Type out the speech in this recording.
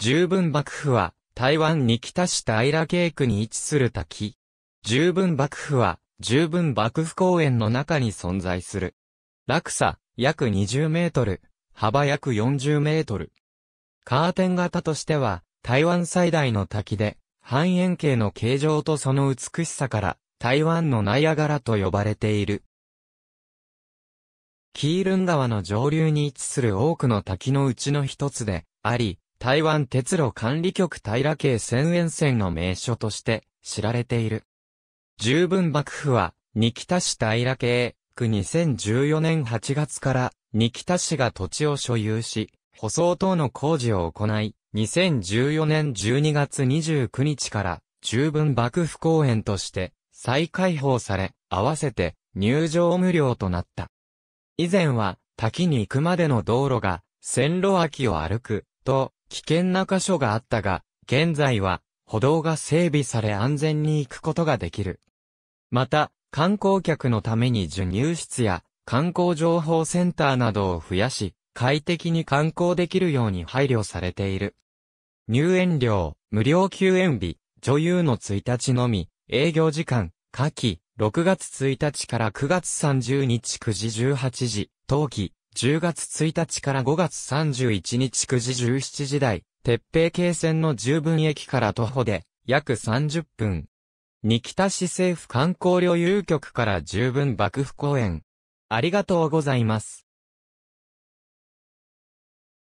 十分幕府は、台湾に来たイラ平渓区に位置する滝。十分幕府は、十分幕府公園の中に存在する。落差、約20メートル、幅約40メートル。カーテン型としては、台湾最大の滝で、半円形の形状とその美しさから、台湾のナイアガラと呼ばれている。キールン川の上流に位置する多くの滝のうちの一つで、あり、台湾鉄路管理局平京千円線の名所として知られている。十分幕府は、二北市平京区2014年8月から二北市が土地を所有し、舗装等の工事を行い、2014年12月29日から十分幕府公園として再開放され、合わせて入場無料となった。以前は滝に行くまでの道路が線路脇を歩くと危険な箇所があったが、現在は歩道が整備され安全に行くことができる。また、観光客のために授乳室や観光情報センターなどを増やし、快適に観光できるように配慮されている。入園料、無料休園日、女優の1日のみ、営業時間、夏季、6月1日から9月30日9時18時、冬季、10月1日から5月31日9時17時台、鉄平京線の十分駅から徒歩で約30分。日北市政府観光旅遊局から十分幕府公園。ありがとうございます。